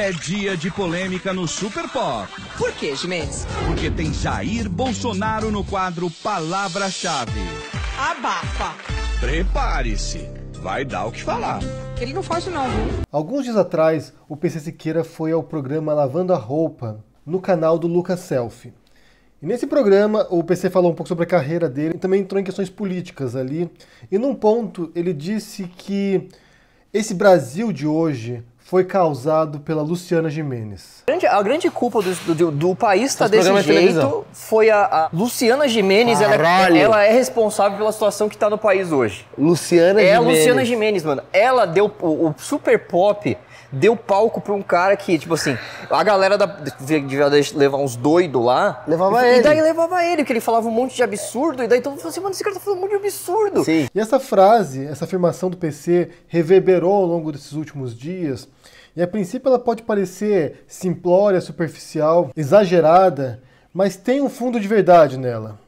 É dia de polêmica no Super Pop. Por que, Jimenez? Porque tem Jair Bolsonaro no quadro Palavra-Chave. Abafa. Prepare-se, vai dar o que falar. Ele não foge não, viu? Alguns dias atrás, o PC Siqueira foi ao programa Lavando a Roupa, no canal do Lucas Selfie. E nesse programa, o PC falou um pouco sobre a carreira dele e também entrou em questões políticas ali. E num ponto, ele disse que esse Brasil de hoje foi causado pela Luciana Jimenez. A grande, a grande culpa do, do, do país tá desse é jeito de foi a, a, Luciana Jimenez. Ela, é- ela, é responsável pela situação que está no país hoje. Luciana Jimenez. É a Luciana Jimenez, mano. Ela deu o, o super pop deu palco pra um cara que, tipo assim, a galera da, devia levar uns doidos lá. Levava e, ele. E daí levava ele, que ele falava um monte de absurdo, e daí todo mundo falou assim, mano, esse cara tá falando um monte de absurdo. Sim. E essa frase, essa afirmação do PC reverberou ao longo desses últimos dias e a princípio ela pode parecer simplória, superficial, exagerada, mas tem um fundo de verdade nela.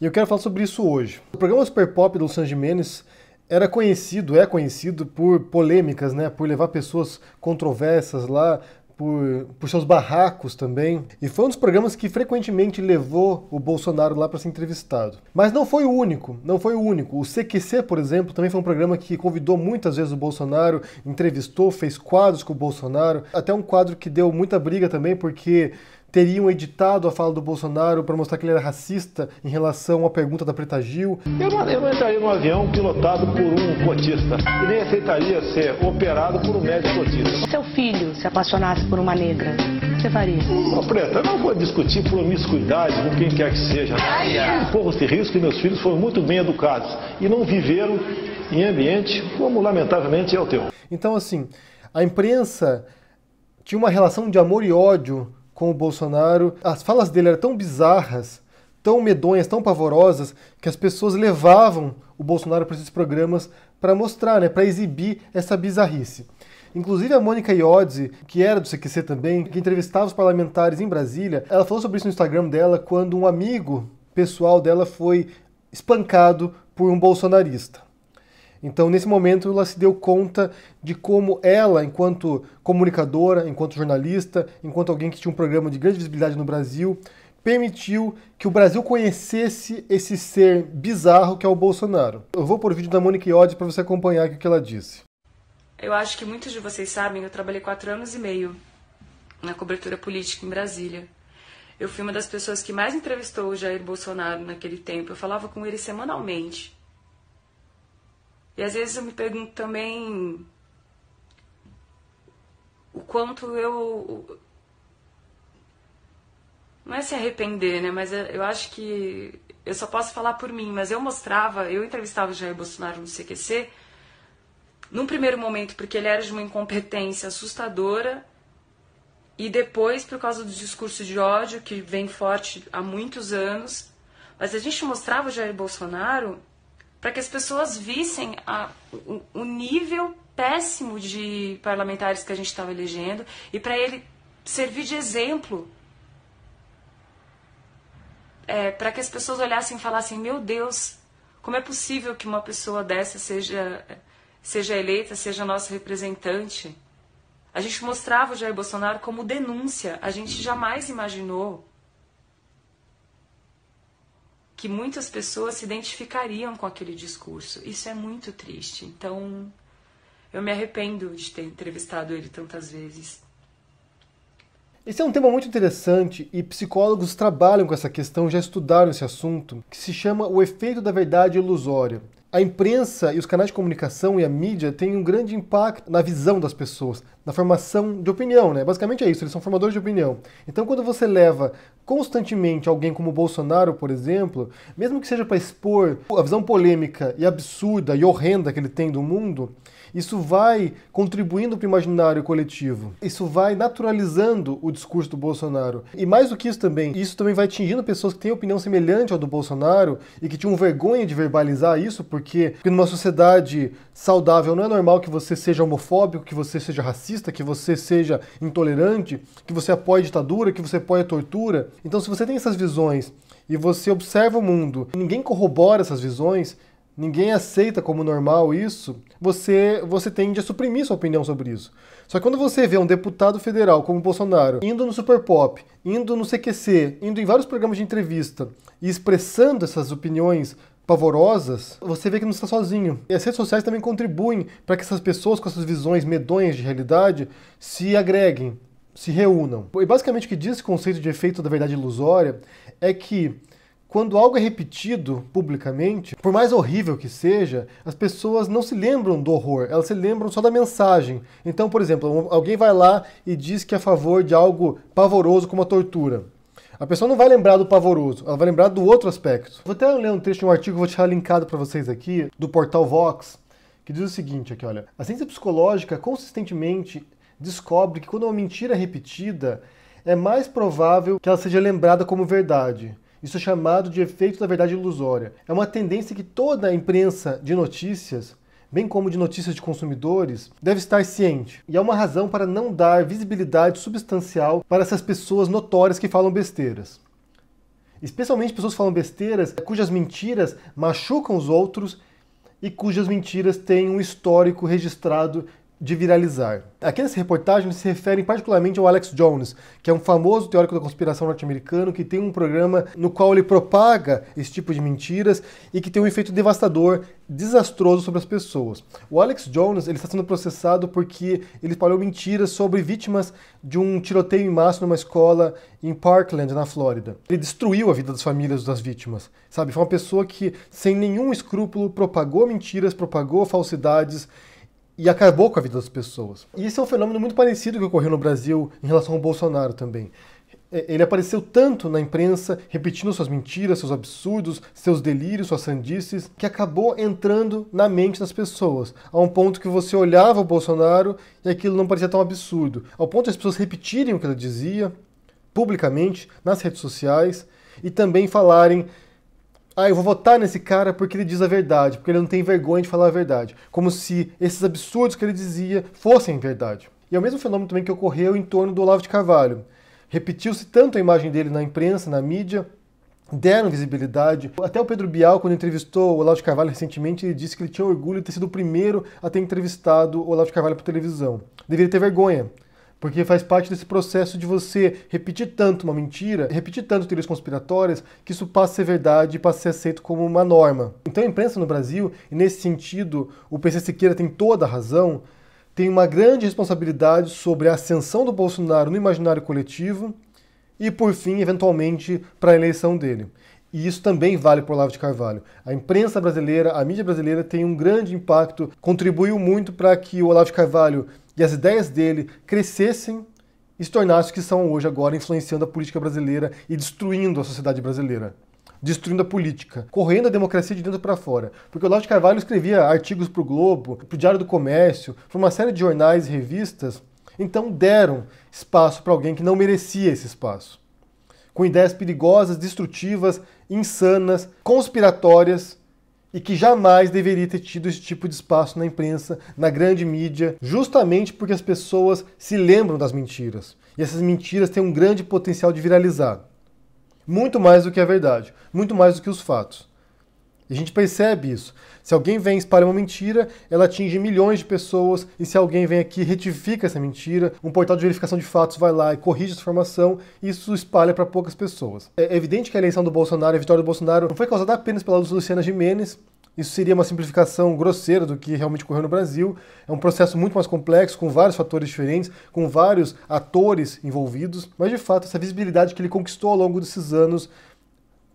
E eu quero falar sobre isso hoje. O programa Super Pop do San Jimenez era conhecido, é conhecido por polêmicas, né? Por levar pessoas controversas lá por, por seus barracos também. E foi um dos programas que frequentemente levou o Bolsonaro lá para ser entrevistado. Mas não foi o único, não foi o único. O CQC, por exemplo, também foi um programa que convidou muitas vezes o Bolsonaro, entrevistou, fez quadros com o Bolsonaro, até um quadro que deu muita briga também, porque teriam editado a fala do Bolsonaro para mostrar que ele era racista em relação à pergunta da Preta Gil. Eu não, eu não entraria num avião pilotado por um cotista e nem aceitaria ser operado por um médico cotista. Seu filho se apaixonasse por uma negra, o que você faria? Uma preta, eu não vou discutir promiscuidade com quem quer que seja. Corro-se risco que meus filhos foram muito bem educados e não viveram em ambiente como lamentavelmente é o teu. Então assim, a imprensa tinha uma relação de amor e ódio com o Bolsonaro. As falas dele eram tão bizarras, tão medonhas, tão pavorosas, que as pessoas levavam o Bolsonaro para esses programas para mostrar, né, para exibir essa bizarrice. Inclusive a Mônica Iodzi, que era do CQC também, que entrevistava os parlamentares em Brasília, ela falou sobre isso no Instagram dela quando um amigo pessoal dela foi espancado por um bolsonarista. Então, nesse momento, ela se deu conta de como ela, enquanto comunicadora, enquanto jornalista, enquanto alguém que tinha um programa de grande visibilidade no Brasil, permitiu que o Brasil conhecesse esse ser bizarro que é o Bolsonaro. Eu vou por vídeo da Mônica Iodi para você acompanhar o que ela disse. Eu acho que muitos de vocês sabem, eu trabalhei quatro anos e meio na cobertura política em Brasília. Eu fui uma das pessoas que mais entrevistou o Jair Bolsonaro naquele tempo. Eu falava com ele semanalmente. E às vezes eu me pergunto também o quanto eu. Não é se arrepender, né? Mas eu acho que. Eu só posso falar por mim, mas eu mostrava, eu entrevistava o Jair Bolsonaro no CQC, num primeiro momento, porque ele era de uma incompetência assustadora, e depois por causa do discurso de ódio que vem forte há muitos anos. Mas a gente mostrava o Jair Bolsonaro para que as pessoas vissem a, o, o nível péssimo de parlamentares que a gente estava elegendo e para ele servir de exemplo é, para que as pessoas olhassem e falassem: meu Deus, como é possível que uma pessoa dessa seja, seja eleita, seja nosso representante? A gente mostrava o Jair Bolsonaro como denúncia, a gente jamais imaginou que muitas pessoas se identificariam com aquele discurso. Isso é muito triste. Então, eu me arrependo de ter entrevistado ele tantas vezes. Esse é um tema muito interessante e psicólogos trabalham com essa questão, já estudaram esse assunto, que se chama o efeito da verdade ilusória a imprensa e os canais de comunicação e a mídia têm um grande impacto na visão das pessoas, na formação de opinião, né? Basicamente é isso, eles são formadores de opinião. Então, quando você leva constantemente alguém como Bolsonaro, por exemplo, mesmo que seja para expor a visão polêmica e absurda e horrenda que ele tem do mundo, isso vai contribuindo para o imaginário coletivo. Isso vai naturalizando o discurso do Bolsonaro. E mais do que isso também, isso também vai atingindo pessoas que têm opinião semelhante ao do Bolsonaro e que tinham vergonha de verbalizar isso, porque, porque numa sociedade saudável não é normal que você seja homofóbico, que você seja racista, que você seja intolerante, que você apoie ditadura, que você apoie tortura. Então, se você tem essas visões e você observa o mundo, ninguém corrobora essas visões, ninguém aceita como normal isso, você, você tende a suprimir sua opinião sobre isso. Só que quando você vê um deputado federal como Bolsonaro indo no Super Pop, indo no CQC, indo em vários programas de entrevista e expressando essas opiniões pavorosas, você vê que não está sozinho. E as redes sociais também contribuem para que essas pessoas com essas visões medonhas de realidade se agreguem, se reúnam. E basicamente o que diz esse conceito de efeito da verdade ilusória é que quando algo é repetido publicamente, por mais horrível que seja, as pessoas não se lembram do horror, elas se lembram só da mensagem. Então, por exemplo, alguém vai lá e diz que é a favor de algo pavoroso como a tortura. A pessoa não vai lembrar do pavoroso, ela vai lembrar do outro aspecto. Vou até ler um trecho de um artigo, vou deixar linkado para vocês aqui, do portal Vox, que diz o seguinte aqui, olha. A ciência psicológica consistentemente descobre que quando uma mentira é repetida, é mais provável que ela seja lembrada como verdade. Isso é chamado de efeito da verdade ilusória. É uma tendência que toda a imprensa de notícias bem como de notícias de consumidores, deve estar ciente. E há uma razão para não dar visibilidade substancial para essas pessoas notórias que falam besteiras. Especialmente pessoas que falam besteiras cujas mentiras machucam os outros e cujas mentiras têm um histórico registrado de viralizar. Aqui nessa reportagem se referem particularmente ao Alex Jones, que é um famoso teórico da conspiração norte-americano que tem um programa no qual ele propaga esse tipo de mentiras e que tem um efeito devastador, desastroso sobre as pessoas. O Alex Jones ele está sendo processado porque ele espalhou mentiras sobre vítimas de um tiroteio em massa numa escola em Parkland, na Flórida. Ele destruiu a vida das famílias das vítimas, sabe? Foi uma pessoa que sem nenhum escrúpulo propagou mentiras, propagou falsidades e acabou com a vida das pessoas. E esse é um fenômeno muito parecido que ocorreu no Brasil em relação ao Bolsonaro também. Ele apareceu tanto na imprensa, repetindo suas mentiras, seus absurdos, seus delírios, suas sandices, que acabou entrando na mente das pessoas, a um ponto que você olhava o Bolsonaro e aquilo não parecia tão absurdo, ao ponto de as pessoas repetirem o que ele dizia publicamente nas redes sociais e também falarem ah, eu vou votar nesse cara porque ele diz a verdade, porque ele não tem vergonha de falar a verdade. Como se esses absurdos que ele dizia fossem verdade. E é o mesmo fenômeno também que ocorreu em torno do Olavo de Carvalho. Repetiu-se tanto a imagem dele na imprensa, na mídia, deram visibilidade. Até o Pedro Bial, quando entrevistou o Olavo de Carvalho recentemente, ele disse que ele tinha orgulho de ter sido o primeiro a ter entrevistado o Olavo de Carvalho por televisão. Deveria ter vergonha. Porque faz parte desse processo de você repetir tanto uma mentira, repetir tanto teorias conspiratórias, que isso passa a ser verdade e passa a ser aceito como uma norma. Então a imprensa no Brasil, e nesse sentido, o PC Siqueira tem toda a razão, tem uma grande responsabilidade sobre a ascensão do Bolsonaro no imaginário coletivo e, por fim, eventualmente, para a eleição dele. E isso também vale para o Olavo de Carvalho. A imprensa brasileira, a mídia brasileira tem um grande impacto, contribuiu muito para que o Olavo de Carvalho e as ideias dele crescessem e se tornassem o que são hoje agora, influenciando a política brasileira e destruindo a sociedade brasileira. Destruindo a política, correndo a democracia de dentro para fora. Porque o Lázaro Carvalho escrevia artigos para o Globo, para o Diário do Comércio, para uma série de jornais e revistas, então deram espaço para alguém que não merecia esse espaço. Com ideias perigosas, destrutivas, insanas, conspiratórias, e que jamais deveria ter tido esse tipo de espaço na imprensa, na grande mídia, justamente porque as pessoas se lembram das mentiras. E essas mentiras têm um grande potencial de viralizar. Muito mais do que a verdade, muito mais do que os fatos. E a gente percebe isso. Se alguém vem espalhar uma mentira, ela atinge milhões de pessoas, e se alguém vem aqui retifica essa mentira, um portal de verificação de fatos vai lá e corrige essa informação, isso espalha para poucas pessoas. É evidente que a eleição do Bolsonaro, a vitória do Bolsonaro, não foi causada apenas pela Luciana Jimenez, isso seria uma simplificação grosseira do que realmente ocorreu no Brasil. É um processo muito mais complexo, com vários fatores diferentes, com vários atores envolvidos, mas de fato essa visibilidade que ele conquistou ao longo desses anos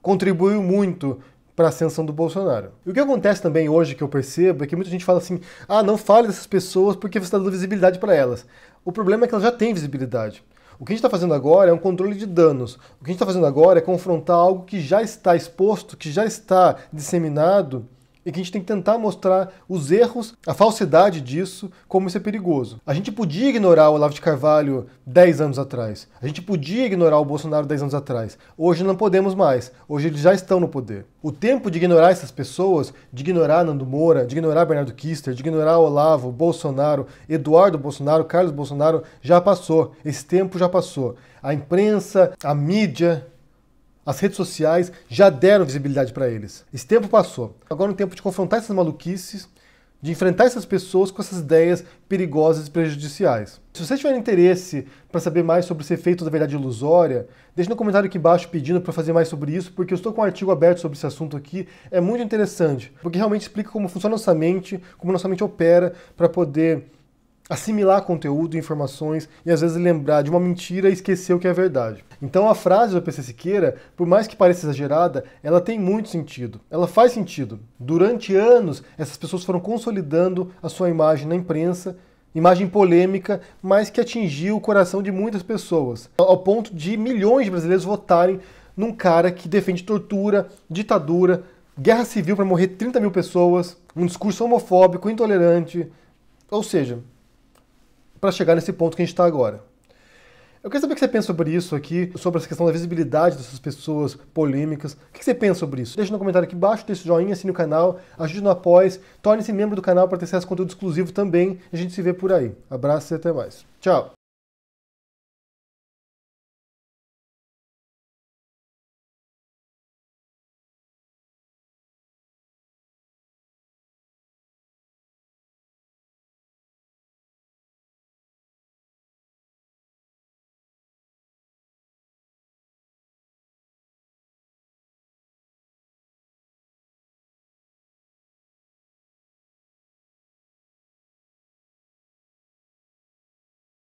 contribuiu muito para a ascensão do Bolsonaro. E o que acontece também hoje que eu percebo é que muita gente fala assim: ah, não fale dessas pessoas porque você está dando visibilidade para elas. O problema é que elas já têm visibilidade. O que a gente está fazendo agora é um controle de danos. O que a gente está fazendo agora é confrontar algo que já está exposto, que já está disseminado e que a gente tem que tentar mostrar os erros, a falsidade disso, como isso é perigoso. A gente podia ignorar o Olavo de Carvalho 10 anos atrás, a gente podia ignorar o Bolsonaro 10 anos atrás. Hoje não podemos mais, hoje eles já estão no poder. O tempo de ignorar essas pessoas, de ignorar Nando Moura, de ignorar Bernardo Kister, de ignorar Olavo, Bolsonaro, Eduardo Bolsonaro, Carlos Bolsonaro, já passou. Esse tempo já passou. A imprensa, a mídia, as redes sociais já deram visibilidade para eles. Esse tempo passou. Agora é o tempo de confrontar essas maluquices, de enfrentar essas pessoas com essas ideias perigosas e prejudiciais. Se você tiver interesse para saber mais sobre esse efeito da verdade ilusória, deixe no comentário aqui embaixo pedindo para fazer mais sobre isso, porque eu estou com um artigo aberto sobre esse assunto aqui, é muito interessante, porque realmente explica como funciona a nossa mente, como nossa mente opera para poder assimilar conteúdo, informações e às vezes lembrar de uma mentira e esquecer o que é verdade. Então a frase do PC Siqueira, por mais que pareça exagerada, ela tem muito sentido. Ela faz sentido. Durante anos, essas pessoas foram consolidando a sua imagem na imprensa, imagem polêmica, mas que atingiu o coração de muitas pessoas, ao ponto de milhões de brasileiros votarem num cara que defende tortura, ditadura, guerra civil para morrer 30 mil pessoas, um discurso homofóbico, intolerante. Ou seja, para chegar nesse ponto que a gente está agora. Eu quero saber o que você pensa sobre isso aqui, sobre essa questão da visibilidade dessas pessoas polêmicas. O que você pensa sobre isso? Deixa no comentário aqui embaixo, deixa o joinha, assine o canal, ajude no Após, torne-se membro do canal para ter acesso a conteúdo exclusivo também. A gente se vê por aí. Abraço e até mais. Tchau!